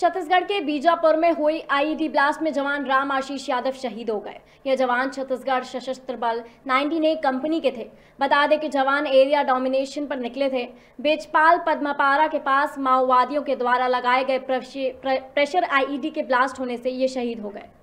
छत्तीसगढ़ के बीजापुर में हुई आईईडी ब्लास्ट में जवान राम आशीष यादव शहीद हो गए यह जवान छत्तीसगढ़ सशस्त्र बल ए कंपनी के थे बता दें कि जवान एरिया डोमिनेशन पर निकले थे बेचपाल पद्मापारा के पास माओवादियों के द्वारा लगाए गए प्रेशर आईईडी के ब्लास्ट होने से ये शहीद हो गए